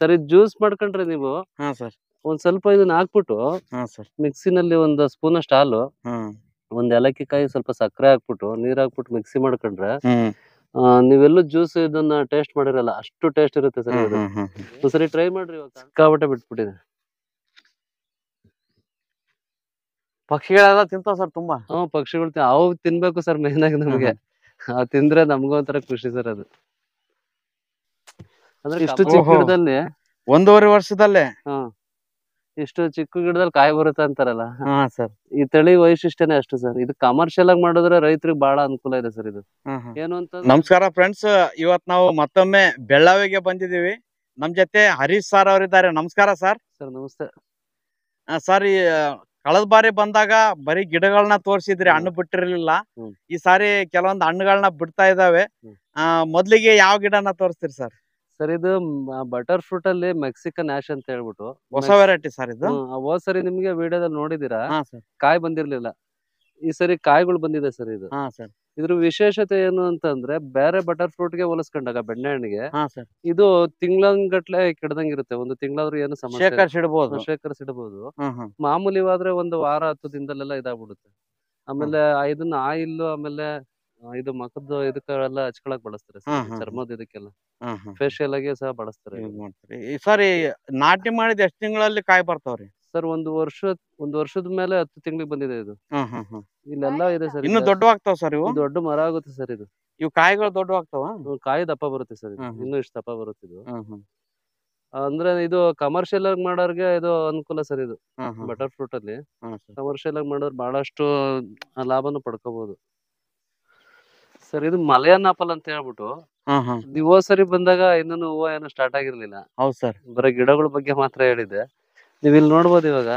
ಸರಿ ಇದು ಜ್ಯೂಸ್ ಮಾಡ್ಕೊಂಡ್ರೆ ನೀವು ಒಂದ್ ಸ್ವಲ್ಪ ಇದನ್ನ ಹಾಕ್ಬಿಟ್ಟು ಹಾ ಸರ್ ಮಿಕ್ಸಿನಲ್ಲಿ ಒಂದು ಸ್ಪೂನ್ ಅಷ್ಟು ಹಾಲು ಒಂದ್ ಏಲಕ್ಕಿ ಕಾಯಿ ಸ್ವಲ್ಪ ಸಕ್ಕರೆ ಹಾಕ್ಬಿಟ್ಟು ನೀರ್ ಹಾಕ್ಬಿಟ್ಟು ಮಿಕ್ಸಿ ಮಾಡ್ಕೊಂಡ್ರೆ ಹ್ಮ್ ನೀವೆಲ್ಲೂ ಜ್ಯೂಸ್ ಇದನ್ನ ಟೇಸ್ಟ್ ಮಾಡಿರಲ್ಲ ಅಷ್ಟು ಟೇಸ್ಟ್ ಇರುತ್ತೆ ಸರ್ ಇದು ಹ್ಮ್, ಹ್ಮ್, ಟ್ರೈ ಮಾಡ್ರಿ ಇವಾಗ ಸಿಕ್ಕಾಪಟ್ಟೆ ಬಿಟ್ಬಿಟ್ಟಿದೆ ಪಕ್ಷಿಗಳೆಲ್ಲ ತಿಂತಾವ್ ಸರ್ ತುಂಬಾ ಹ್ಮ್ ಪಕ್ಷಿಗಳು ಅವು ತಿನ್ಬೇಕು ಸರ್ ಮೇನ್ ಆಗಿ ನಮ್ಗೆ ಆ ತಿಂದ್ರೆ ನಮ್ಗೂ ಒಂಥರ ಖುಷಿ ಸರ್ ಅದು ಇಷ್ಟು ಚಿಕ್ಕ ಗಿಡದಲ್ಲಿ ಒಂದೂವರೆ ವರ್ಷದಲ್ಲಿ ಹಾ ಇಷ್ಟು ಚಿಕ್ಕ ಗಿಡದಲ್ಲಿ ಕಾಯಿ ಬರುತ್ತೆ ಅಂತಾರಲ್ಲ ಹಾ ಸರ್ ಈ ತಳಿ ವೈಶಿಷ್ಟ್ಯನೇ ಅಷ್ಟು ಸರ್ ಇದು ಕಮರ್ಷಿಯಲ್ ಆಗಿ ಮಾಡಿದ್ರೆ ರೈತರಿಗೆ ಬಹಳ ಅನುಕೂಲ ಇದೆ ಸರ್ ಇದು ಏನು ಅಂತ ನಮಸ್ಕಾರ ಫ್ರೆಂಡ್ಸ್ ಇವತ್ ನಾವು ಮತ್ತೊಮ್ಮೆ ಬೆಳ್ಳಾವಿಗೆ ಬಂದಿದೀವಿ ನಮ್ ಜೊತೆ ಹರೀಶ್ ಸರ್ ಅವರಿದ್ದಾರೆ ನಮಸ್ಕಾರ ಸರ್ ಸರ್ ನಮಸ್ತೆ ಸರ್ ಈ ಕಳೆದ ಬಾರಿ ಬಂದಾಗ ಬರೀ ಗಿಡಗಳನ್ನ ತೋರಿಸಿದ್ರಿ ಹಣ್ಣು ಬಿಟ್ಟಿರ್ಲಿಲ್ಲ ಈ ಸಾರಿ ಕೆಲವೊಂದು ಹಣ್ಣುಗಳನ್ನ ಬಿಡ್ತಾ ಇದಾವೆ ಮೊದ್ಲಿಗೆ ಯಾವ ಗಿಡನ ತೋರಿಸ್ತೀರಿ ಸರ್ ಸರ್ ಇದು ಬಟರ್ ಫ್ರೂಟ್ ಅಲ್ಲಿ ಮೆಕ್ಸಿಕನ್ ಆಶ್ ಅಂತ ಹೇಳ್ಬಿಟ್ಟು ಹೊಸ ವೆರೈಟಿ ಸರ್ ಇದು ಹೋದ್ ಸರಿ ನಿಮ್ಗೆ ವಿಡಿಯೋದಲ್ಲಿ ನೋಡಿದೀರಾ ಕಾಯಿ ಬಂದಿರ್ಲಿಲ್ಲ ಈ ಸರಿ ಕಾಯಿಗಳು ಬಂದಿದೆ ಸರ್ ಇದು ಇದ್ರ ವಿಶೇಷತೆ ಏನು ಅಂತಂದ್ರೆ ಬೇರೆ ಬಟರ್ ಫ್ರೂಟ್ ಗೆ ಹೋಲಿಸ್ಕೊಂಡಾಗ ಬೆಣ್ಣೆ ಹಣ್ಣಿಗೆ ಸರ್ ಇದು ತಿಂಗಳಂಗಟ್ಲೆ ಒಂದು ತಿಂಗಳಾದ್ರೂ ಏನು ಸಮಸ್ಯೆ ಇಲ್ಲ. ಮಾಮೂಲಿವಾದ್ರೆ ಒಂದು ವಾರ ಹತ್ತು ದಿನದಲ್ಲೆಲ್ಲ ಇದಾಗ್ಬಿಡುತ್ತೆ ಆಮೇಲೆ ಇದನ್ನ ಆಯಿಲ್ ಆಮೇಲೆ ಆ, ಇದು ಮಖದ್ದು ಇದಕ್ಕೆಲ್ಲ ಹಚ್ಕೊಳಕ್ ಬಳಸ್ತಾರೆ ಚರ್ಮದ ಇದಕ್ಕೆಲ್ಲ ಫೇಶಿಯಲ್ ಆಗಿ ಸಹ ಬಳಸ್ತಾರೆ ಸರ್ ನಾಟಿ ಮಾಡಿದ ಎಷ್ಟು ತಿಂಗಳಲ್ಲಿ ಕಾಯಿ ಬರ್ತಾವ್ರಿ ಸರ್ ಒಂದು ವರ್ಷ ಒಂದು ವರ್ಷದ ಮೇಲೆ ಹತ್ತು ತಿಂಗಳಿಗೆ ಬಂದಿದೆ ಇದು ಇಲ್ಲೆಲ್ಲ ಇದೆ ಸರ್ ಇನ್ನು ದೊಡ್ಡ ದೊಡ್ಡವಾಗ್ತಾವ ಸರ್ ಇವು ದೊಡ್ಡ ಮರ ಆಗುತ್ತೆ ಸರ್ ಇದು ಇವು ಕಾಯಿಗಳು ದೊಡ್ಡವಾಗ್ತಾವ ಆಗ್ತಾವ ಕಾಯಿ ದಪ್ಪ ಬರುತ್ತೆ ಸರ್ ಇನ್ನು ಇಷ್ಟು ದಪ್ಪ ಬರುತ್ತೆ ಇದು ಅಂದ್ರೆ ಇದು ಕಮರ್ಷಿಯಲ್ ಆಗಿ ಮಾಡೋರ್ಗೆ ಇದು ಅನುಕೂಲ ಸರ್ ಇದು ಬಟರ್ ಫ್ರೂಟ್ ಅಲ್ಲಿ ಕಮರ್ಷಿಯಲ್ ಆಗಿ ಮಾಡೋರ್ ಬಹಳಷ್ಟು ಲಾಭನು ಪಡ್ಕೋಬಹುದು ಸರ್ ಇದು ಮಲಯನ್ ಆಪಲ್ ಅಂತ ಹೇಳ್ಬಿಟ್ಟು ನೀವು ಸರಿ ಬಂದಾಗ ಇನ್ನೂ ಹೂವು ಏನು ಸ್ಟಾರ್ಟ್ ಆಗಿರ್ಲಿಲ್ಲ ಹೌದು ಸರ್ ಬರೀ ಗಿಡಗಳ ಬಗ್ಗೆ ಮಾತ್ರ ಹೇಳಿದ್ದೆ ನೀವ್ ಇಲ್ಲಿ ನೋಡ್ಬೋದು ಇವಾಗ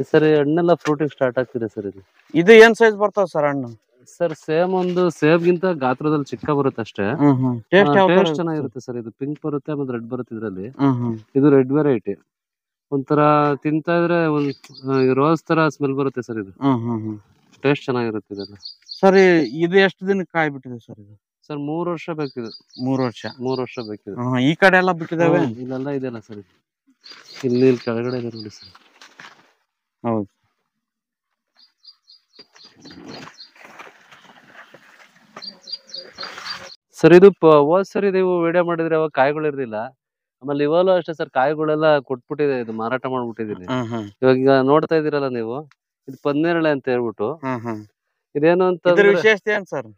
ಈ ಸರಿ ಹಣ್ಣೆಲ್ಲ ಫ್ರೂಟಿಗೆ ಸ್ಟಾರ್ಟ್ ಆಗ್ತಿದೆ ಸರ್ ಇದು ಇದು ಏನ್ ಸೈಜ್ ಬರ್ತಾವ ಸರ್ ಹಣ್ಣು ಸರ್ ಸೇಮ್ ಒಂದು ಸೇಬ್ ಗಿಂತ ಗಾತ್ರದಲ್ಲಿ ಚಿಕ್ಕ ಬರುತ್ತೆ ಅಷ್ಟೇ ಟೇಸ್ಟ್ ಚೆನ್ನಾಗಿರುತ್ತೆ ಸರ್ ಇದು ಪಿಂಕ್ ಬರುತ್ತೆ ಮತ್ತೆ ರೆಡ್ ಬರುತ್ತೆ ಇದ್ರಲ್ಲಿ ಇದು ರೆಡ್ ವೆರೈಟಿ ಒಂಥರ ತಿಂತಾ ಇದ್ರೆ ಒಂದ್ ರೋಸ್ ತರ ಸ್ಮೆಲ್ ಬರುತ್ತೆ ಸರ್ ಇದು ಟೇಸ್ಟ್ ಚೆನ್ನಾಗಿರುತ್ತೆ ಇದೆಲ್ಲ ಸರ್ ಇದು ಎಷ್ಟು ದಿನ ಕಾಯಿ ಬಿಟ್ಟಿದೆ ಸರ್ ಇದು ಸರ್ ಮೂರ್ ವರ್ಷ ಬೇಕಿದೆ ಮೂರ್ ವರ್ಷ ಮೂರ್ ವರ್ಷ ಬೇಕಿದೆ ಈ ಕಡೆ ಎಲ್ಲ ಬಿಟ್ಟಿದಾವೆ ಇಲ್ಲೆಲ್ಲ ಇದೆಲ್ಲ ಸರ್ ಇಲ್ಲಿ ಕೆಳಗಡೆ ಇದೆ ನೋಡಿ ಸರ್ ಹೌದು ಸರ್ ಇದು ಪ- ಹೋದ್ ಸರಿ ನೀವು ವಿಡಿಯೋ ಮಾಡಿದ್ರೆ ಅವಾಗ ಕಾಯಿಗಳು ಇರ್ಲಿಲ್ಲ ಆಮೇಲೆ ಇವಾಗಲೂ ಅಷ್ಟೇ ಸರ್ ಕಾಯಿಗಳೆಲ್ಲ ಕೊಟ್ಬಿಟ್ಟಿದೆ ಇದು ಮಾರಾಟ ಮಾಡ್ಬಿಟ್ಟಿದೀನಿ ಇವಾಗ ನೋಡ್ತಾ ಇದೀರಲ್ಲ ನೀವು ಇದು ಪನ್ನೇರಳೆ ಅಂತ ಹೇಳ್ಬಿಟ್ಟು ಇದೇನು ಅಂತ ವಿಶೇಷತೆ ಏನ್ ಸರ್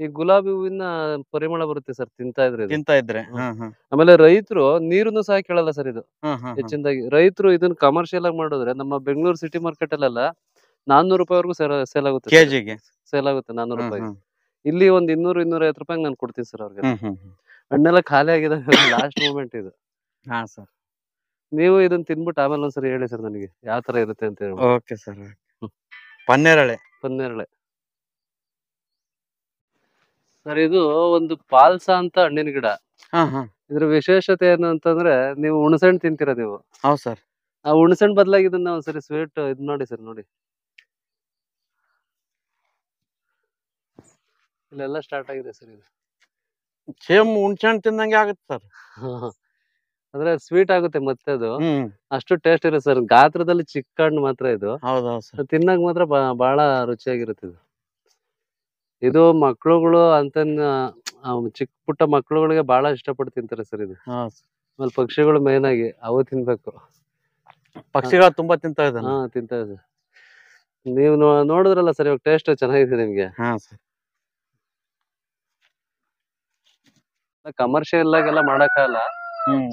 ಈ ಗುಲಾಬಿ ಹೂವಿನ ಪರಿಮಳ ಬರುತ್ತೆ ಸರ್ ತಿಂತಾ ಇದ್ರೆ ಇದು. ತಿಂತ ಇದ್ರೆ ಆಮೇಲೆ ರೈತರು ನೀರನ್ನು ಸಹ ಕೇಳಲ್ಲ ಸರ್ ಇದು ಹೆಚ್ಚಿನದಾಗಿ ರೈತರು ಇದನ್ನ ಕಮರ್ಷಿಯಲ್ ಆಗಿ ಮಾಡಿದ್ರೆ ನಮ್ಮ ಬೆಂಗಳೂರು ಸಿಟಿ ಮಾರ್ಕೆಟ್ ಅಲ್ಲೆಲ್ಲ ನಾನ್ನೂರು ಸರ್ ಸೇಲ್ ಆಗುತ್ತೆ ಕೆಜಿಗೆ ಸೇಲ್ ಆಗುತ್ತೆ ನಾನ್ನೂರು ರೂಪಾಯಿ ಇಲ್ಲಿ ಒಂದ್ ಇನ್ನೂರು ಇನ್ನೂರ ಐವತ್ತು ರೂಪಾಯಿ ನಾನು ಕೊಡ್ತೀನಿ ಸರ್ ಅವ್ರಿಗೆ ಹ್ಮ್, ಹಣ್ಣೆಲ್ಲ ಖಾಲಿ ಆಗಿದೆ ಲಾಸ್ಟ್ ಮೂಮೆಂಟ್ ಇದು ಹಾ ಸರ್ ನೀವು ಇದನ್ನ ತಿನ್ಬಿಟ್ಟು ಆಮೇಲೆ ಒಂದ್ಸರಿ ಹೇಳಿ ಸರ್ ನನಗೆ ಯಾವ ತರ ಇರುತ್ತೆ ಅಂತ ಹೇಳಿ ಓಕೆ ಸರ್ ಪನ್ನೇರಳೆ ಪನ್ನೇರಳೆ ಸರ್ ಇದು ಒಂದು ಪಾಲ್ಸ ಅಂತ ಹಣ್ಣಿನ ಗಿಡ ಇದ್ರ ವಿಶೇಷತೆ ಏನು ಅಂತಂದ್ರೆ ನೀವು ಹುಣಸೆಹಣ್ಣು ತಿಂತೀರ ನೀವು ಹೌದು ಸರ್ ಆ ಹುಣಸೆಹಣ್ಣು ಬದಲಾಗಿ ಇದನ್ನ ಒಂದ್ಸರಿ ಸ್ವೀಟ್ ಇದ್ ನೋಡಿ ಸರ್ ನೋಡಿ ಇಲ್ಲೆಲ್ಲ ಸ್ಟಾರ್ಟ್ ಆಗಿದೆ ಸರ್ ಇದು ಸೇಮ್ ಹುಣಸೆಹಣ್ಣು ತಿನ್ನಂಗೆ ಆಗುತ್ತೆ ಸರ್ ಅಂದ್ರೆ ಸ್ವೀಟ್ ಆಗುತ್ತೆ ಮತ್ತೆ ಅದು ಅಷ್ಟು ಟೇಸ್ಟ್ ಇರುತ್ತೆ ಸರ್ ಗಾತ್ರದಲ್ಲಿ ಚಿಕ್ಕ ಹಣ್ಣು ಮಾತ್ರ ಇದು ತಿನ್ನಕ್ ಮಾತ್ರ ಬಹಳ ರುಚಿಯಾಗಿರುತ್ತೆ ಇದು ಇದು ಮಕ್ಳುಗಳು ಅಂತನ್ನ ಚಿಕ್ಕ ಪುಟ್ಟ ಮಕ್ಳುಗಳಿಗೆ ಬಹಳ ಇಷ್ಟಪಟ್ಟು ತಿಂತಾರೆ ಸರ್ ಇದು ಆಮೇಲೆ ಪಕ್ಷಿಗಳು ಮೇನ್ ಆಗಿ ಅವು ತಿನ್ಬೇಕು ಪಕ್ಷಿಗಳು ತುಂಬಾ ತಿಂತಾ ಹಾ ತಿಂತಾ ಇದ್ದಾರೆ ನೀವು ನೋಡಿದ್ರಲ್ಲ ಸರ್ ಇವಾಗ ಟೇಸ್ಟ್ ಚೆನ್ನಾಗಿದೆ ನಿಮ್ಗೆ ಕಮರ್ಷಿಯಲ್ ಆಗೆಲ್ಲ ಮಾಡಕ್ಕಾಗಲ್ಲ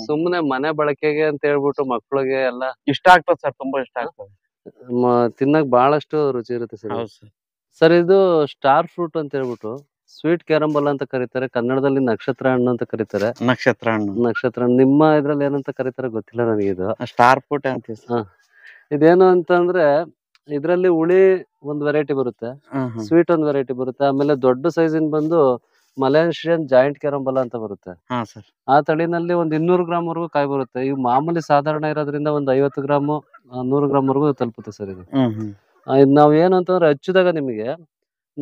ಸುಮ್ನೆ ಮನೆ ಬಳಕೆಗೆ ಅಂತ ಹೇಳ್ಬಿಟ್ಟು ಮಕ್ಳಿಗೆ ಎಲ್ಲ ಇಷ್ಟ ಆಗ್ತದೆ ಸರ್ ತುಂಬಾ ಇಷ್ಟ ಆಗ್ತದೆ ತಿನ್ನಕ್ ಬಹಳಷ್ಟು ರುಚಿ ಇರುತ್ತೆ ಸರ್ ಹೌದು ಸರ್ ಸರ್ ಇದು ಸ್ಟಾರ್ ಫ್ರೂಟ್ ಅಂತ ಹೇಳ್ಬಿಟ್ಟು ಸ್ವೀಟ್ ಕ್ಯಾರಂಬಲ್ ಅಂತ ಕರೀತಾರೆ ಕನ್ನಡದಲ್ಲಿ ನಕ್ಷತ್ರ ಹಣ್ಣು ಅಂತ ಕರೀತಾರೆ ನಕ್ಷತ್ರ ಹಣ್ಣು ನಕ್ಷತ್ರ ಹಣ್ಣು ನಿಮ್ಮ ಇದ್ರಲ್ಲಿ ಏನಂತ ಕರೀತಾರೆ ಗೊತ್ತಿಲ್ಲ ನನಗೆ ಇದು ಸ್ಟಾರ್ ಫ್ರೂಟ್ ಅಂತ ಇದೇನು ಅಂದ್ರೆ ಇದ್ರಲ್ಲಿ ಹುಳಿ ಒಂದ್ ವೆರೈಟಿ ಬರುತ್ತೆ ಸ್ವೀಟ್ ಒಂದ್ ವೆರೈಟಿ ಬರುತ್ತೆ ಆಮೇಲೆ ದೊಡ್ಡ ಸೈಜಿನ ಬಂದು ಮಲೇಷಿಯನ್ ಜಾಯಿಂಟ್ ಕ್ಯಾರಂಬಲ ಅಂತ ಬರುತ್ತೆ ಆ ತಳಿನಲ್ಲಿ ಒಂದ್ ಇನ್ನೂರು ಗ್ರಾಮ್ ವರೆಗೂ ಕಾಯಿ ಬರುತ್ತೆ ಇವು ಮಾಮೂಲಿ ಸಾಧಾರಣ ಇರೋದ್ರಿಂದ ಒಂದ್ ಐವತ್ತು ಗ್ರಾಮ್ ನೂರು ಗ್ರಾಮ್ ವರೆಗೂ ತಲುಪುತ್ತೆ ಸರ್ ಇದು ನಾವ್ ನಾವು ಏನಂತಂದ್ರೆ ಹಚ್ಚಿದಾಗ ನಿಮಗೆ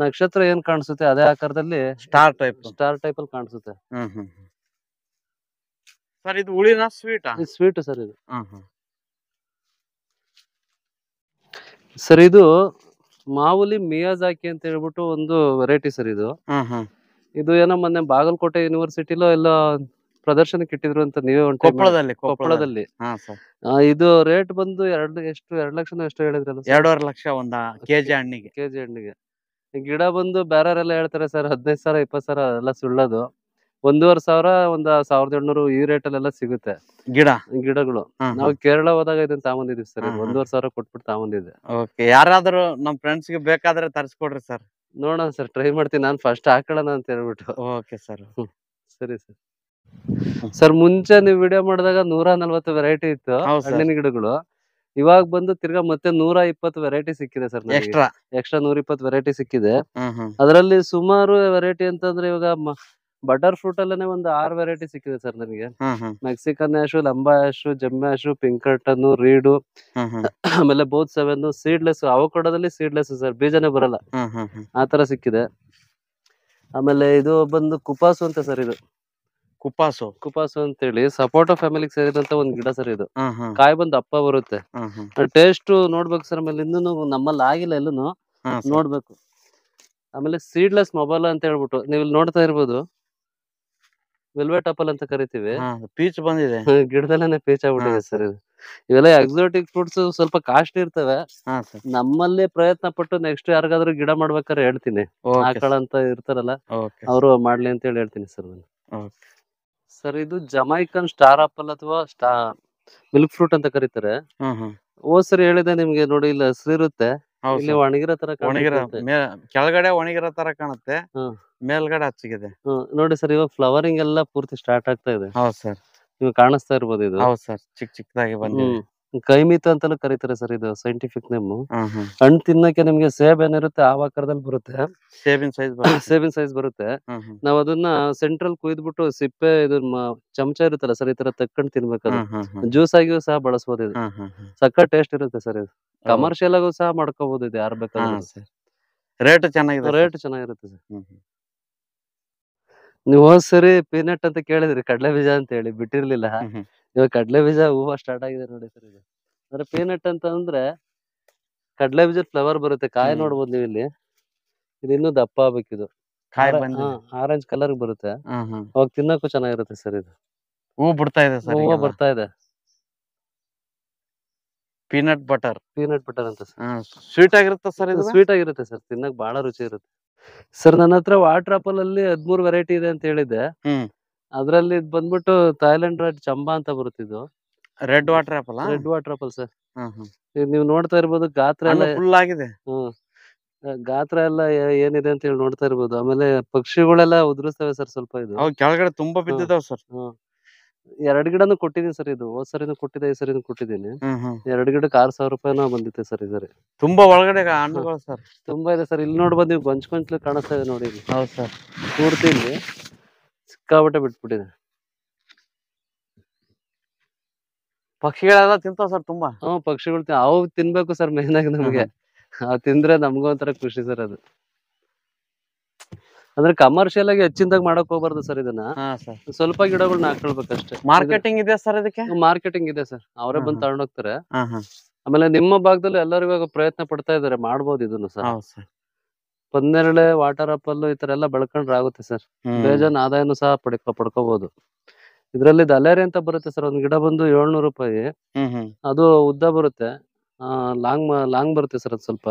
ನಕ್ಷತ್ರ ಏನ್ ಕಾಣಿಸುತ್ತೆ ಅದೇ ಆಕಾರದಲ್ಲಿ ಸ್ಟಾರ್ ಟೈಪ್ ಸ್ಟಾರ್ ಟೈಪ್ ಅಲ್ಲಿ ಕಾಣಿಸುತ್ತೆ ಸರ್ ಇದು ಉಳಿನ ಸ್ವೀಟ್ ಸ್ವೀಟ್ ಸರ್ ಇದು ಸರ್ ಇದು ಮಾಮೂಲಿ ಮಿಯಾಜಾಕಿ ಅಂತ ಹೇಳ್ಬಿಟ್ಟು ಒಂದು ವೆರೈಟಿ ಸರ್ ಇದು ಇದು ಏನೋ ಮೊನ್ನೆ ಬಾಗಲಕೋಟೆ ಯೂನಿವರ್ಸಿಟಿಲೋ ಎಲ್ಲೋ ಪ್ರದರ್ಶನಕ್ಕೆ ಇಟ್ಟಿದ್ರು ಅಂತ ನೀವೇ ಒಂದು ಕೊಪ್ಪಳದಲ್ಲಿ ಇದು ರೇಟ್ ಬಂದು ಎರಡು ಎಷ್ಟು ಎರಡು ಲಕ್ಷ ಎಷ್ಟು ಹೇಳಿದ್ರಲ್ಲ ಎರಡೂವರೆ ಲಕ್ಷ ಒಂದ ಕೆಜಿ ಹಣ್ಣಿಗೆ ಕೆಜಿ ಹಣ್ಣಿಗೆ ಗಿಡ ಬಂದು ಬೇರೆಯವರೆಲ್ಲ ಹೇಳ್ತಾರೆ ಸರ್ ಹದಿನೈದು ಸಾವಿರ ಇಪ್ಪತ್ತು ಸಾವಿರ ಎಲ್ಲ ಸುಳ್ಳದು ಒಂದೂವರೆ ಸಾವಿರ ಒಂದ್ ಸಾವಿರದ ಏಳ್ನೂರು ಈ ರೇಟ್ ಅಲ್ಲೆಲ್ಲ ಸಿಗುತ್ತೆ ಗಿಡ ಗಿಡಗಳು ನಾವು ಕೇರಳ ಹೋದಾಗ ಇದನ್ನ ತಗೊಂಡಿದೀವಿ ಸರ್ ಒಂದೂವರೆ ಸಾವಿರ ಕೊಟ್ಬಿಟ್ಟು ತಗೊಂಡಿದ್ದೆ ಓಕೆ ಯಾರಾದ್ರೂ ನಮ್ ಫ್ರೆಂಡ್ಸ್ ಗೆ ಬೇಕಾದ್ರೆ ತರಿಸ್ಕೊಡ್ರಿ ಸರ್ ನೋಡೋಣ ಸರ್ ಟ್ರೈ ಮಾಡ್ತೀನಿ ನಾನು ಫಸ್ಟ್ ಹಾಕೊಳ್ಳೋಣ ಅಂತ ಹೇಳ್ಬಿಟ್ಟು ಓಕೆ ಸರ್ ಸರಿ ಸರ್ ಸರ್ ಮುಂಚೆ ನೀವು ವಿಡಿಯೋ ಮಾಡಿದಾಗ ನೂರ ನಲ್ವತ್ತು ವೆರೈಟಿ ಇತ್ತು ಹಣ್ಣಿನ ಗಿಡಗಳು ಇವಾಗ ಬಂದು ತಿರ್ಗಾ ಮತ್ತೆ ನೂರ ಇಪ್ಪತ್ತು ವೆರೈಟಿ ಸಿಕ್ಕಿದೆ ಸರ್ ಎಕ್ಸ್ಟ್ರಾ ಎಕ್ಸ್ಟ್ರಾ ನೂರ ಇಪ್ಪತ್ತು ವೆರೈಟಿ ಸಿಕ್ಕಿದೆ ಅದರಲ್ಲಿ ಸುಮಾರು ವೆರೈಟಿ ಅಂತಂದ್ರೆ ಇವಾಗ ಬಟರ್ ಫ್ರೂಟ್ ಅಲ್ಲೇ ಒಂದು ಆರು ವೆರೈಟಿ ಸಿಕ್ಕಿದೆ ಸರ್ ನನಗೆ ಮೆಕ್ಸಿಕನ್ ಆಶು ಲಂಬಾ ಆಶು ಜಮ್ಮೆ ಆಶು ಪಿಂಕರ್ಟನ್ ರೀಡು ಆಮೇಲೆ ಬೋತ್ ಸೆವೆನ್ ಸೀಡ್ಲೆಸ್ ಅವಕೋಡದಲ್ಲಿ ಸೀಡ್ಲೆಸ್ ಸರ್ ಬೀಜನೇ ಬರಲ್ಲ ಆತರ ಸಿಕ್ಕಿದೆ ಆಮೇಲೆ ಇದು ಬಂದು ಕುಪಾಸು ಅಂತ ಸರ್ ಇದು ಕುಪಾಸು ಕುಪಾಸು ಅಂತೇಳಿ ಸಪೋಟೋ ಫ್ಯಾಮಿಲಿಗೆ ಸೇರಿದಂತ ಒಂದ್ ಗಿಡ ಸರ್ ಇದು ಕಾಯಿ ಬಂದು ಅಪ್ಪ ಬರುತ್ತೆ ಟೇಸ್ಟ್ ನೋಡ್ಬೇಕು ಸರ್ ಆಮೇಲೆ ಇನ್ನೂ ನಮ್ಮಲ್ಲಿ ಆಗಿಲ್ಲ ಎಲ್ಲೂ ನೋಡ್ಬೇಕು ಆಮೇಲೆ ಸೀಡ್ಲೆಸ್ ಮೊಬೈಲ್ ಅಂತ ಹೇಳ್ಬಿಟ್ಟು ನೀವು ಇಲ್ಲಿ ನೋಡ್ತಾ ಇರ್ಬೋದು ವೆಲ್ವೆಟ್ ಆಪಲ್ ಅಂತ ಕರಿತೀವಿ ಪೀಚ್ ಬಂದಿದೆ ಗಿಡದಲ್ಲೇ ಪೀಚ್ ಆಗ್ಬಿಟ್ಟಿದೆ ಸರ್ ಇದು ಇವೆಲ್ಲ ಎಕ್ಸಾಟಿಕ್ ಫ್ರೂಟ್ಸ್ ಸ್ವಲ್ಪ ಕಾಸ್ಟ್ ಇರ್ತವೆ ನಮ್ಮಲ್ಲಿ ಪ್ರಯತ್ನ ಪಟ್ಟು ನೆಕ್ಸ್ಟ್ ಯಾರಿಗಾದ್ರೂ ಗಿಡ ಮಾಡ್ಬೇಕಾದ್ರೆ ಹೇಳ್ತೀನಿ ಆಕಳ ಅಂತ ಇರ್ತಾರಲ್ಲ ಅವರು ಮಾಡ್ಲಿ ಅಂತ ಹೇಳಿ ಹೇಳ್ತೀನಿ ಸರ್ ಓಕೆ ಸರ್ ಇದು ಜಮೈಕನ್ ಸ್ಟಾರ್ ಆಪಲ್ ಅಥವಾ ಸ್ಟಾ ಮಿಲ್ಕ್ ಫ್ರೂಟ್ ಅಂತ ಕರೀತಾರೆ ಓ ಸರ್ ಹೇಳಿದೆ ನಿಮ್ಗೆ ನೋಡಿ ಇಲ್ಲ ಹಸಿರು ಇರುತ್ತೆ ಇಲ್ಲಿ ಒಣಗಿರೋ ತರ ಕೆಳಗಡೆ ಒಣಗಿರೋ ತರ ಕಾಣುತ್ತೆ ಮೇಲ್ಗಡೆ ಹಚ್ಚಿಗಿದೆ ನೋಡಿ ಸರ್ ಇವಾಗ ಫ್ಲವರಿಂಗ್ ಎಲ್ಲ ಪೂರ್ತಿ ಸ್ಟಾರ್ಟ್ ಆಗ್ತಾ ಇದೆ ಹೌದು ಸರ್ ನೀವು ಕಾಣಿಸ್ತಾ ಇರ್ಬೋದು ಇದು ಸರ್ ಚಿಕ್ಕ ಚಿಕ್ಕದಾಗಿ ಬಂದಿದೆ ಕೈಮಿತ ಅಂತಾನು ಕರೀತಾರೆ ಸರ್ ಇದು ಸೈಂಟಿಫಿಕ್ ನೇಮ್ ಹಣ್ಣು ತಿನ್ನಕ್ಕೆ ನಿಮ್ಗೆ ಸೇಬ್ ಏನಿರುತ್ತೆ ಆ ಆಕಾರದಲ್ಲಿ ಬರುತ್ತೆ ಸೇಬಿನ ಸೈಜ್ ಸೇಬಿನ ಸೈಜ್ ಬರುತ್ತೆ ನಾವ್ ಅದನ್ನ ಸೆಂಟ್ರಲ್ ಕುಯ್ದ್ಬಿಟ್ಟು ಸಿಪ್ಪೆ ಇದು ಚಮಚ ಇರುತ್ತಲ್ಲ ಸರ್ ಈ ತರ ತಕ್ಕೊಂಡು ತಿನ್ಬೇಕಾದ್ರೆ ಜ್ಯೂಸ್ ಆಗಿಯೂ ಸಹ ಬಳಸಬಹುದು ಇದು ಸಕ್ಕ ಟೇಸ್ಟ್ ಇರುತ್ತೆ ಸರ್ ಇದು ಕಮರ್ಷಿಯಲ್ ಆಗು ಸಹ ಮಾಡ್ಕೋಬಹುದು ಇದು ಯಾರು ಬೇಕಾದ್ರೆ ರೇಟ್ ಚೆನ್ನಾಗಿದೆ ರೇಟ್ ಚೆನ್ನಾಗಿರುತ್ತೆ ಸರ್ ನೀವು ಹೋದ್ ಸರಿ ಪೀನಟ್ ಅಂತ ಕೇಳಿದ್ರಿ ಕಡಲೆ ಬೀಜ ಅಂತ ಹೇಳಿ ಬಿಟ್ಟಿರ್ಲಿಲ್ಲ ಇವಾಗ ಕಡಲೆ ಬೀಜ ಹೂವ ಸ್ಟಾರ್ಟ್ ಆಗಿದೆ ನೋಡಿ ಸರ್ ಇದು ಅಂದ್ರೆ ಪೀನಟ್ ಅಂತ ಅಂದ್ರೆ ಕಡಲೆ ಬೀಜ ಫ್ಲವರ್ ಬರುತ್ತೆ ಕಾಯಿ ನೋಡಬಹುದು ನೀವು ಇಲ್ಲಿ ಇದು ಇನ್ನೂ ದಪ್ಪ ಇದು ಆರೆಂಜ್ ಕಲರ್ ಬರುತ್ತೆ ಅವಾಗ ತಿನ್ನಕ್ಕೂ ಚೆನ್ನಾಗಿರುತ್ತೆ ಸರ್ ಇದು ಹೂ ಬಿಡ್ತಾ ಇದೆ ಸರ್ ಬರ್ತಾ ಇದೆ ಪೀನಟ್ ಬಟರ್ ಪೀನಟ್ ಬಟರ್ ಅಂತ ಸರ್ ಸ್ವೀಟ್ ಆಗಿರುತ್ತೆ ಸರ್ ಇದು ಸ್ವೀಟ್ ಆಗಿರುತ್ತೆ ಸರ್ ತಿನ್ನಕ್ ಬಹಳ ರುಚಿ ಇರುತ್ತೆ ಸರ್ ನನ್ನ ಹತ್ರ ವಾಟರ್ ಆಪಲ್ ಅಲ್ಲಿ ಹದಿಮೂರು ವೆರೈಟಿ ಇದೆ ಅಂತ ಹೇಳಿದ್ದೆ ಅದ್ರಲ್ಲಿ ಇದ್ ಬಂದ್ಬಿಟ್ಟು ಥೈಲ್ಯಾಂಡ್ ರೆಡ್ ಚಂಬಾ ಅಂತ ಬರುತ್ತಿದ್ದು red water apple red water apple sir ಈಗ ನೀವು ನೋಡ್ತಾ ಇರ್ಬೋದು ಗಾತ್ರ ಎಲ್ಲ ಫುಲ್ ಆಗಿದೆ ಗಾತ್ರ ಎಲ್ಲ ಏನಿದೆ ಅಂತ ಹೇಳಿ ನೋಡ್ತಾ ಇರ್ಬೋದು ಆಮೇಲೆ ಪಕ್ಷಿಗಳೆಲ್ಲ ಉದುರಿಸ್ತವೆ ಸರ್ ಸ್ವಲ್ಪ ಇದು ಕೆಳಗಡೆ ತುಂಬಾ ಬಿದ್ದಿದಾವ ಸರ್ ಎರಡ್ ಗಿಡನು ಕೊಟ್ಟಿದೀನಿ ಸರ್ ಇದು ಹೋದ್ ಸರಿನು ಕೊಟ್ಟಿದೆ ಈ ಸರಿನು ಕೊಟ್ಟಿದ್ದೀನಿ ಎರಡ್ ಗಿಡಕ್ಕೆ ಆರ್ ಸಾವಿರ ರೂಪಾಯಿನ ಬಂದಿತ್ತೆ ಸರ್ ಈ ತುಂಬಾ ಒಳಗಡೆ ಸರ್ ತುಂಬಾ ಇದೆ ಸರ್ ಇಲ್ಲಿ ನೋಡ್ಬೋದು ನೀವು ಗೊಂಚ್ ಗೊಂಚ್ಲು ಕಾಣಿಸ್ತಾ ಇದೆ ನೋಡಿ ಹೌದು ಸರ್ ಪೂರ್ತಿ ಇಲ್ಲಿ ಸಿಕ್ಕಾಬಿಟ್ಟೆ ಬಿಟ್ಬಿಟ್ಟಿದೆ ಪಕ್ಷಿಗಳೆಲ್ಲ ತಿಂತಾವ ಸರ್ ತುಂಬಾ ಹ್ಮ್ ಪಕ್ಷಿಗಳು ಅವು ತಿನ್ಬೇಕು ಸರ್ ಮೇನ್ ಆಗಿ ನಮ್ಗೆ ಅವ್ ತಿಂದ್ರೆ ನಮ್ಗೂ ಒಂಥರ ಖುಷಿ ಸರ್ ಅದು ಅಂದ್ರೆ ಕಮರ್ಷಿಯಲ್ ಆಗಿ ಹೆಚ್ಚಿಂದಾಗಿ ಮಾಡಕ್ ಹೋಗ್ಬಾರ್ದು ಸರ್ ಇದನ್ನ ಸ್ವಲ್ಪ ಗಿಡಗಳನ್ನ ಹಾಕೊಳ್ಬೇಕಷ್ಟೇ ಮಾರ್ಕೆಟಿಂಗ್ ಇದೆ ಸರ್ ಅದಕ್ಕೆ ಮಾರ್ಕೆಟಿಂಗ್ ಇದೆ ಸರ್ ಅವರೇ ಬಂದು ತಗೊಂಡೋಗ್ತಾರೆ ಆಮೇಲೆ ನಿಮ್ಮ ಭಾಗದಲ್ಲಿ ಎಲ್ಲರಿಗೂ ಪ್ರಯತ್ನ ಪಡ್ತಾ ಇದಾರೆ ಮಾಡ್ಬೋದು ಇದನ್ನು ಸರ್ ಪನ್ನೆರಳೆ ವಾಟರ್ ಅಪಲ್ ಈ ತರ ಎಲ್ಲ ಬೆಳ್ಕೊಂಡ್ರೆ ಆಗುತ್ತೆ ಸರ್ ಬೇಜನ್ ಆದಾಯನೂ ಸಹ ಪಡ್ಕೊ ಪಡ್ಕೋಬಹುದು ಇದ್ರಲ್ಲಿ ದಲೇರಿ ಅಂತ ಬರುತ್ತೆ ಸರ್ ಒಂದ್ ಗಿಡ ಬಂದು ಏಳ್ನೂರು ರೂಪಾಯಿ ಅದು ಉದ್ದ ಬರುತ್ತೆ ಲಾಂಗ್ ಲಾಂಗ್ ಬರುತ್ತೆ ಸರ್ ಅದ್ ಸ್ವಲ್ಪ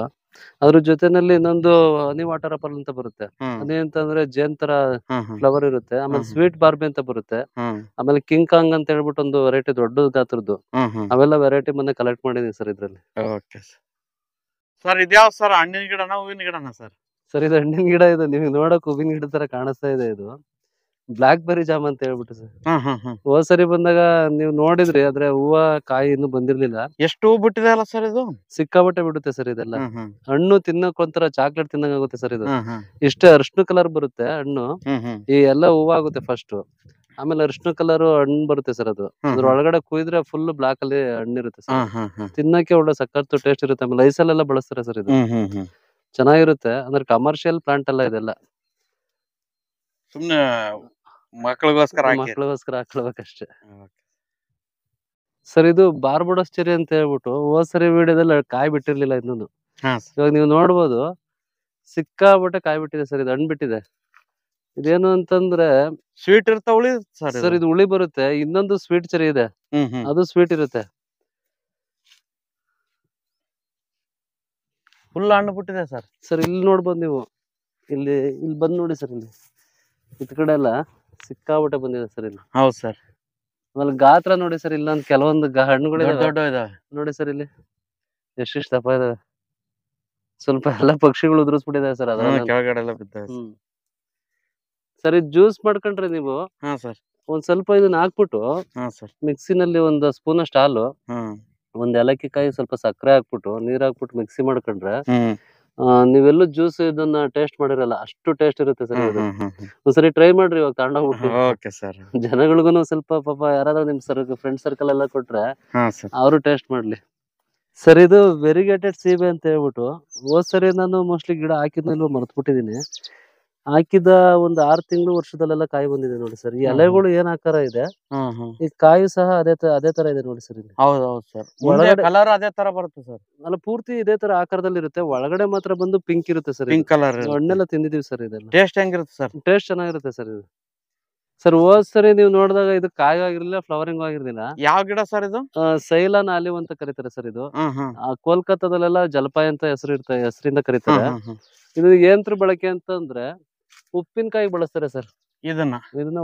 ಅದ್ರ ಜೊತೆನಲ್ಲಿ ಇನ್ನೊಂದು ಹನಿ ವಾಟರ್ ಅಪಲ್ ಅಂತ ಬರುತ್ತೆ ಹನಿ ಅಂತಂದ್ರೆ ಜೇನ್ ತರ ಫ್ಲವರ್ ಇರುತ್ತೆ ಆಮೇಲೆ ಸ್ವೀಟ್ ಬಾರ್ಬಿ ಅಂತ ಬರುತ್ತೆ ಆಮೇಲೆ ಕಿಂಗ್ ಕಾಂಗ್ ಅಂತ ಹೇಳ್ಬಿಟ್ಟು ಒಂದು ವೆರೈಟಿ ದೊಡ್ಡ ಗಾತ್ರದ್ದು ಅವೆಲ್ಲ ವೆರೈಟಿ ಮನೆ ಕಲೆಕ್ಟ್ ಮಾಡಿದೀನಿ ಸರ್ ಇದ್ರಲ್ಲಿ ಸರ್ ಇದ್ಯಾವ್ ಸರ್ ಹಣ್ಣಿನ ಗಿಡನ ಹೂವಿನ ಗಿಡನ ಸರ್ ಸರ್ ಇದು ಹಣ್ಣಿನ ಗಿಡ ಇದು ನಿಮ್ಗೆ ನೋಡಕ್ ಹೂವಿನ ಗಿಡ ತರ ಕಾಣಿಸ್ತಾ ಇದೆ ಇದು ಬ್ಲಾಕ್ ಬೆರಿ ಜಾಮ್ ಅಂತ ಹೇಳ್ಬಿಟ್ಟು ಸರ್ ಹೋದ್ ಸರಿ ಬಂದಾಗ ನೀವು ನೋಡಿದ್ರಿ ಆದ್ರೆ ಹೂವ ಕಾಯಿ ಇನ್ನು ಬಂದಿರ್ಲಿಲ್ಲ ಎಷ್ಟು ಹೂ ಬಿಟ್ಟಿದೆ ಅಲ್ಲ ಸರ್ ಇದು ಸಿಕ್ಕಾಬಟ್ಟೆ ಬಿಡುತ್ತೆ ಸರ್ ಇದೆಲ್ಲ ಹಣ್ಣು ತಿನ್ನಕೊಂತರ ಚಾಕ್ಲೇಟ್ ತಿನ್ನಂಗ್ ಆಗುತ್ತೆ ಸರ್ ಇದು ಇಷ್ಟೇ ಅರ್ಶನ ಕಲರ್ ಬರುತ್ತೆ ಹಣ್ಣು ಈ ಎಲ್ಲ ಹೂವ ಆಗುತ್ತೆ ಫಸ್ಟ್ ಆಮೇಲೆ ಅರ್ಶನ ಕಲರ್ ಹಣ್ಣು ಬರುತ್ತೆ ಸರ್ ಅದು ಅದ್ರ ಒಳಗಡೆ ಕುಯ್ದ್ರೆ ಫುಲ್ ಬ್ಲಾಕ್ ಅಲ್ಲಿ ಹಣ್ಣು ಇರುತ್ತೆ ಸರ್ ತಿನ್ನಕ್ಕೆ ಒಳ್ಳೆ ಸಕ್ಕತ್ತು ಟೇಸ್ಟ್ ಇರುತ್ತೆ ಆಮೇಲೆ ಐಸಲ್ಲೆಲ್ಲ ಬಳಸ್ತಾರೆ ಸರ್ ಇದು ಚೆನ್ನಾಗಿರುತ್ತೆ ಅಂದ್ರೆ ಕಮರ್ಷಿಯಲ್ ಪ್ಲಾಂಟ್ ಅಲ್ಲ ಇದೆಲ್ಲ ಸುಮ್ನೆ ಮಕ್ಕಳಿಗೋಸ್ಕರ ಮಕ್ಕಳಿಗೋಸ್ಕರ ಅಷ್ಟೇ ಸರ್ ಇದು ಬಾರ್ಬುಡಸ್ ಚೆರಿ ಅಂತ ಹೇಳ್ಬಿಟ್ಟು ಓಸರಿ ಸರಿ ವಿಡಿಯೋದಲ್ಲಿ ಕಾಯಿ ಬಿಟ್ಟಿರ್ಲಿಲ್ಲ ಇನ್ನೂ ಇವಾಗ ನೀವು ನೋಡ್ಬೋದು ಸಿಕ್ಕಾಬಿಟ್ಟೆ ಕಾಯಿ ಬಿಟ್ಟಿದೆ ಸರ್ ಇದು ಹಣ್ಣು ಬಿಟ್ಟಿದೆ ಇದೇನು ಅಂತಂದ್ರೆ ಸ್ವೀಟ್ ಇರ್ತಾವ ಉಳಿ ಸರ್ ಇದು ಉಳಿ ಬರುತ್ತೆ ಇನ್ನೊಂದು ಸ್ವೀಟ್ ಚೆರಿ ಇದೆ ಅದು ಸ್ವೀಟ್ ಇರುತ್ತೆ ಫುಲ್ ಹಣ್ಣು ಬಿಟ್ಟಿದೆ ಸರ್ ಸರ್ ಇಲ್ಲಿ ನೋಡ್ಬೋದು ನೀವು ಇಲ್ಲಿ ಇಲ್ಲಿ ಬಂದು ನೋಡಿ ಸರ್ ಇಲ್ಲಿ ಇತ್ ಕಡೆ ಎಲ್ಲ ಸಿಕ್ಕಾಬಿಟ್ಟೆ ಬಂದಿದೆ ಸರ್ ಇಲ್ಲಿ ಹೌದು ಸರ್ ಆಮೇಲೆ ಗಾತ್ರ ನೋಡಿ ಸರ್ ಇಲ್ಲೊಂದು ಕೆಲವೊಂದು ಹಣ್ಣುಗಳು ದೊಡ್ಡ ಇದಾವೆ ನೋಡಿ ಸರ್ ಇಲ್ಲಿ ಎಷ್ಟೆಷ್ಟು ದಪ್ಪ ಇದಾವೆ ಸ್ವಲ್ಪ ಎಲ್ಲ ಪಕ್ಷಿಗಳು ಉದುರಿಸ್ಬಿಟ್ಟಿದೆ ಸರ್ ಕೆಳಗಡೆ ಸರ್ ಇದು ಜ್ಯೂಸ್ ಮಾಡ್ಕೊಂಡ್ರಿ ನೀವು ಒಂದ್ ಸ್ವಲ್ಪ ಇದನ್ನ ಹಾಕ್ಬಿಟ್ಟು ಮಿಕ್ಸಿನಲ್ಲಿ ಒಂದು ಸ್ಪೂನ್ ಅಷ್ಟು ಹಾಲು ಒಂದ್ ಏಲಕ್ಕಿ ಕಾಯಿ ಸ್ವಲ್ಪ ಸಕ್ಕರೆ ಹಾಕ್ಬಿಟ್ಟು ನೀರ್ ಹಾಕ್ಬಿಟ್ಟು ಮಿಕ್ಸಿ ಮಾಡ್ಕೊಂಡ್ರೆ ನೀವೆಲ್ಲೂ ಜ್ಯೂಸ್ ಇದನ್ನ ಟೇಸ್ಟ್ ಮಾಡಿರಲ್ಲ ಅಷ್ಟು ಟೇಸ್ಟ್ ಇರುತ್ತೆ ಸರ್ ಇದು ಒಂದ್ಸರಿ ಟ್ರೈ ಮಾಡ್ರಿ ಇವಾಗ ತಾಂಡ ಜನಗಳಿಗೂ ಸ್ವಲ್ಪ ಪಾಪ ಯಾರಾದ್ರೂ ನಿಮ್ ಸರ್ ಫ್ರೆಂಡ್ ಸರ್ಕಲ್ ಎಲ್ಲ ಕೊಟ್ರೆ ಅವರು ಟೇಸ್ಟ್ ಮಾಡ್ಲಿ ಸರ್ ಇದು ವೆರಿಗೇಟೆಡ್ ಸೀಬೆ ಅಂತ ಹೇಳ್ಬಿಟ್ಟು ಹೋದ್ ಸರಿ ನಾನು ಮೋಸ್ಟ್ಲಿ ಗಿಡ ಹಾಕಿದ್ಮೇಲೆ ಮರ್ತ್ಬಿಟ್ಟಿದೀನಿ ಹಾಕಿದ ಒಂದು ಆರು ತಿಂಗಳು ವರ್ಷದಲ್ಲೆಲ್ಲ ಕಾಯಿ ಬಂದಿದೆ ನೋಡಿ ಸರ್ ಈ ಅಲೆಗಳು ಏನ್ ಆಕಾರ ಇದೆ ಈ ಕಾಯಿ ಸಹ ಅದೇ ಅದೇ ತರ ಇದೆ ನೋಡಿ ಸರ್ ಇಲ್ಲಿ ಸರ್ ಒಳಗಡೆ- ಕಲರ್ ಅದೇ ತರ ಬರುತ್ತೆ ಸರ್ ಅಲ್ಲ ಪೂರ್ತಿ ಇದೇ ತರ ಆಕಾರದಲ್ಲಿ ಇರುತ್ತೆ ಒಳಗಡೆ ಮಾತ್ರ ಬಂದು ಪಿಂಕ್ ಇರುತ್ತೆ ಸರ್ ಪಿಂಕ್ ಕಲರ್ ಹಣ್ಣೆಲ್ಲ ತಿಂದಿದೀವಿ ಸರ್ ಇದೆಲ್ಲ ಟೇಸ್ಟ್ ಹೆಂಗಿರುತ್ತೆ ಸರ್ ಟೇಸ್ಟ್ ಚೆನ್ನಾಗಿರುತ್ತೆ ಸರ್ ಇದು ಸರ್ ಹೋದ್ ಸರಿ ನೀವು ನೋಡಿದಾಗ ಇದು ಕಾಯಿ ಆಗಿರ್ಲಿಲ್ಲ ಫ್ಲವರಿಂಗ್ ಆಗಿರ್ಲಿಲ್ಲ ಯಾವ ಗಿಡ ಸರ್ ಇದು ಸೈಲಾನ್ ಆಲಿವ್ ಅಂತ ಕರೀತಾರೆ ಸರ್ ಇದು ಆ, ಕೋಲ್ಕತ್ತಾದಲ್ಲೆಲ್ಲ ಜಲಪಾಯ ಅಂತ ಹೆಸರು ಇರ್ತಾರೆ ಹೆಸರಿಂದ ಕರೀತಾರೆ ಹ್ಮ್, ಇದು ಯಂತ್ರ ಬಳಕೆ ಅಂತಂದ್ರೆ ಉಪ್ಪಿನಕಾಯಿ ಬಳಸ್ತಾರೆ ಸರ್ ಇದನ್ನ ಇದನ್ನ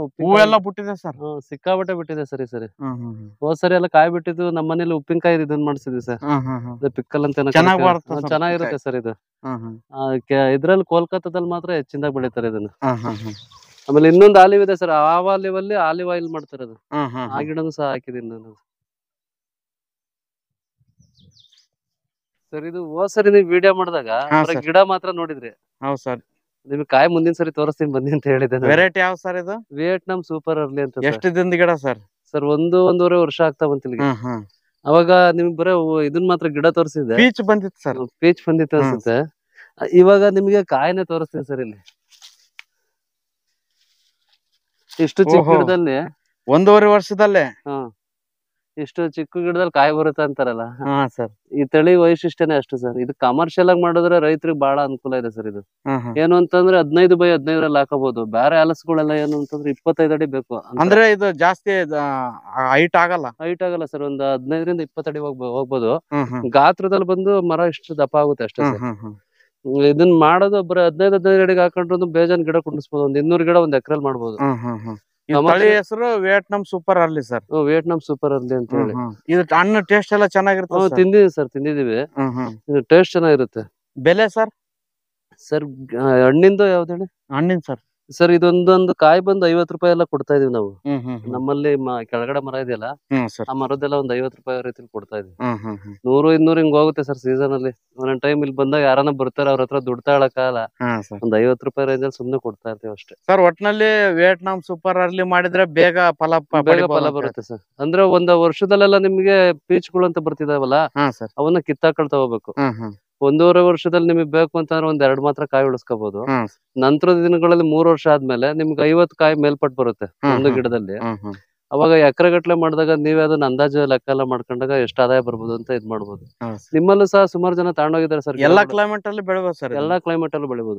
ಉಪ್ಪಿನ ಸರ್ ಸಿಕ್ಕಾಬಟ್ಟೆ ಬಿಟ್ಟಿದೆ ಸರಿ ಸರಿ ಹೋದ್ ಸರಿ ಎಲ್ಲ ಕಾಯಿ ಬಿಟ್ಟಿದ್ದು ನಮ್ಮ ಮನೇಲಿ ಉಪ್ಪಿನಕಾಯಿ ಇದನ್ನ ಮಾಡಿಸಿದ್ವಿ ಸರ್ ಪಿಕ್ಕಲ್ ಅಂತ ಏನೋ ಚೆನ್ನಾಗಿರುತ್ತೆ ಸರ್ ಇದು ಇದ್ರಲ್ಲಿ ಕೋಲ್ಕತ್ತಾದಲ್ಲಿ ಮಾತ್ರ ಹೆಚ್ಚಿಂದ ಬೆಳಿತಾರೆ ಇದನ್ನ ಆಮೇಲೆ ಇನ್ನೊಂದು ಆಲಿವ್ ಇದೆ ಸರ್ ಆ ಆಲಿವ್ ಅಲ್ಲಿ ಆಲಿವ್ ಆಯಿಲ್ ಮಾಡ್ತಾರೆ ಅದು ಆ ಗಿಡನು ಸಹ ಹಾಕಿದೀನಿ ನಾನು ಸರ್ ಇದು ಹೋದ್ ಸರಿ ನೀವು ವಿಡಿಯೋ ಮಾಡಿದಾಗ ಗಿಡ ಮಾತ್ರ ನೋಡಿದ್ರಿ ಹೌದ್ ಸರ್ ನಿಮ್ಗೆ ಕಾಯಿ ಮುಂದಿನ ಸರಿ ತೋರಿಸ್ತೀನಿ ಬನ್ನಿ ಅಂತ ಹೇಳಿದ್ದೆ ನಾನು. ವೆರೈಟಿ ಯಾವ ಸರ್ ಇದು ವಿಯೆಟ್ನಾಂ ಸೂಪರ್ ಅರ್ಲಿ ಅಂತ ಸರ್. ಎಷ್ಟು ದಿನದ ಗಿಡ ಸರ್ ಸರ್ ಒಂದು ಒಂದೂವರೆ ವರ್ಷ ಆಗ್ತಾ ಬಂತಿಲ್ಲ ಅವಾಗ ನಿಮ್ಗೆ ಬರೋ ಇದನ್ ಮಾತ್ರ ಗಿಡ ತೋರಿಸಿದ್ದೆ ಪೀಚ್ ಬಂದಿತ್ತು ಸರ್ ಪೀಚ್ ಬಂದಿತ್ತು ಅನ್ಸುತ್ತೆ ಇವಾಗ ನಿಮ್ಗೆ ಕಾಯಿನೇ ತೋರಿಸ್ತೀನಿ ಸರ್ ಇಲ್ಲಿ ಇಷ್ಟು ಚಿಕ್ಕದಲ್ಲಿ ಒಂದೂವರೆ ವರ್ಷದಲ್ಲೇ ಹಾ ಇಷ್ಟು ಚಿಕ್ಕ ಗಿಡದಲ್ಲಿ ಕಾಯಿ ಬರುತ್ತೆ ಅಂತಾರಲ್ಲ ಸರ್ ಈ ತಳಿ ವೈಶಿಷ್ಟ್ಯನೇ ಅಷ್ಟು ಸರ್ ಇದು ಕಮರ್ಷಿಯಲ್ ಆಗಿ ಮಾಡಿದ್ರೆ ರೈತರಿಗೆ ಬಹಳ ಅನುಕೂಲ ಇದೆ ಸರ್ ಇದು ಏನು ಅಂತಂದ್ರೆ ಹದಿನೈದು ಬೈ ಹದಿನೈದರಲ್ಲಿ ಹಾಕಬಹುದು ಬೇರೆ ಅಲಸಗಳೆಲ್ಲ ಏನು ಅಂತಂದ್ರೆ ಇಪ್ಪತ್ತೈದು ಅಡಿ ಬೇಕು ಅಂದ್ರೆ ಇದು ಜಾಸ್ತಿ ಹೈಟ್ ಆಗಲ್ಲ ಹೈಟ್ ಆಗಲ್ಲ ಸರ್ ಒಂದು ಹದಿನೈದರಿಂದ ಇಪ್ಪತ್ತಡಿ ಹೋಗ್ಬೋದು ಗಾತ್ರದಲ್ಲಿ ಬಂದು ಮರ ಇಷ್ಟು ದಪ್ಪ ಆಗುತ್ತೆ ಅಷ್ಟೇ ಸರ್ ಇದನ್ನ ಮಾಡೋದು ಒಬ್ಬರು ಹದಿನೈದು ಹದಿನೈದು ಅಡಿಗೆ ಹಾಕೊಂಡ್ರು ಬೇಜಾನ್ ಗಿಡ ಕುಂಡಿಸ್ಬೋದು ಒಂದ್ ಇನ್ನೂರು ಗಿಡ ಒಂದ್ ಎಕರೆ ಮಾಡಬಹುದು ತಳಿ ಹೆಸರು Vietnam super early sir Vietnam super early ಅಂತ ಹೇಳಿ ಇದು ಹಣ್ಣು ಟೇಸ್ಟ್ ಎಲ್ಲ ಚೆನ್ನಾಗಿರುತ್ತೆ ತಿಂದಿದೀವಿ ಸರ್ ತಿಂದಿದೀವಿ ಇದು ಟೇಸ್ಟ್ ಚೆನ್ನಾಗಿರುತ್ತೆ ಬೆಲೆ ಸರ್ ಸರ್ ಹಣ್ಣಿಂದು ಯಾವ್ದು ಹೇಳಿ ಹಣ್ಣಿನ ಸರ್ ಸರ್ ಇದೊಂದೊಂದು ಕಾಯಿ ಬಂದು ಐವತ್ ರೂಪಾಯಿ ಎಲ್ಲ ಕೊಡ್ತಾ ಇದೀವಿ ನಾವು ನಮ್ಮಲ್ಲಿ ಕೆಳಗಡೆ ಮರ ಇದೆಯಲ್ಲ ಆ ಮರದ್ದೆಲ್ಲ ಒಂದ್ ಐವತ್ ರೂಪಾಯಿ ರೀತಿ ಕೊಡ್ತಾ ಇದೀವಿ ನೂರು ಇನ್ನೂರು ಹಿಂಗ್ ಹೋಗುತ್ತೆ ಸರ್ ಸೀಸನ್ ಅಲ್ಲಿ ಒಂದೊಂದ್ ಟೈಮ್ ಇಲ್ಲಿ ಬಂದಾಗ ಯಾರನ್ನ ಬರ್ತಾರೆ ಅವ್ರ ಹತ್ರ ದುಡ್ಡು ತಾಳಕಾಲ ಒಂದ್ ಐವತ್ ರೂಪಾಯಿ ರೇಂಜ್ ಸುಮ್ನೆ ಕೊಡ್ತಾ ಇರ್ತೀವಿ ಅಷ್ಟೇ ಸರ್ ಒಟ್ನಲ್ಲಿ ವಿಯೆಟ್ನಾಂ ಸೂಪರ್ ಅರ್ಲಿ ಮಾಡಿದ್ರೆ ಬೇಗ ಫಲ ಬೇಗ ಫಲ ಬರುತ್ತೆ ಸರ್ ಅಂದ್ರೆ ಒಂದ್ ವರ್ಷದಲ್ಲೆಲ್ಲ ನಿಮ್ಗೆ ಪೀಚ್ಗಳು ಅಂತ ಬರ್ತಿದಾವಲ್ಲ ಅವನ್ನ ಕಿತ್ತಾಕಳ್ ತಗೋಬೇಕು ಒಂದೂವರೆ ವರ್ಷದಲ್ಲಿ ನಿಮಗೆ ಬೇಕು ಅಂತಂದ್ರೆ ಒಂದ್ ಎರಡು ಮಾತ್ರ ಕಾಯಿ ಉಳಿಸ್ಕೋಬಹುದು ನಂತರದ ದಿನಗಳಲ್ಲಿ ಮೂರು ವರ್ಷ ಆದ್ಮೇಲೆ ನಿಮ್ಗೆ ಐವತ್ತು ಕಾಯಿ ಮೇಲ್ಪಟ್ ಬರುತ್ತೆ ಒಂದು ಗಿಡದಲ್ಲಿ ಅವಾಗ ಎಕರೆ ಗಟ್ಲೆ ಮಾಡಿದಾಗ ನೀವ್ ಅದನ್ನ ಅಂದಾಜು ಲೆಕ್ಕ ಎಲ್ಲ ಮಾಡ್ಕೊಂಡಾಗ ಎಷ್ಟು ಆದಾಯ ಬರ್ಬೋದು ಅಂತ ಇದ್ ಮಾಡ್ಬೋದು ನಿಮ್ಮಲ್ಲೂ ಸಹ ಸುಮಾರು ಜನ ತಗೊಂಡೋಗಿದ್ದಾರೆ ಸರ್ ಎಲ್ಲಾ ಕ್ಲೈಮೇಟ್ ಅಲ್ಲಿ ಬೆಳಬಹುದು ಸರ್ ಎಲ್ಲಾ ಕ್ಲೈಮೇಟ್ ಅಲ್ಲೂ ಬೆಳಿಬಹುದು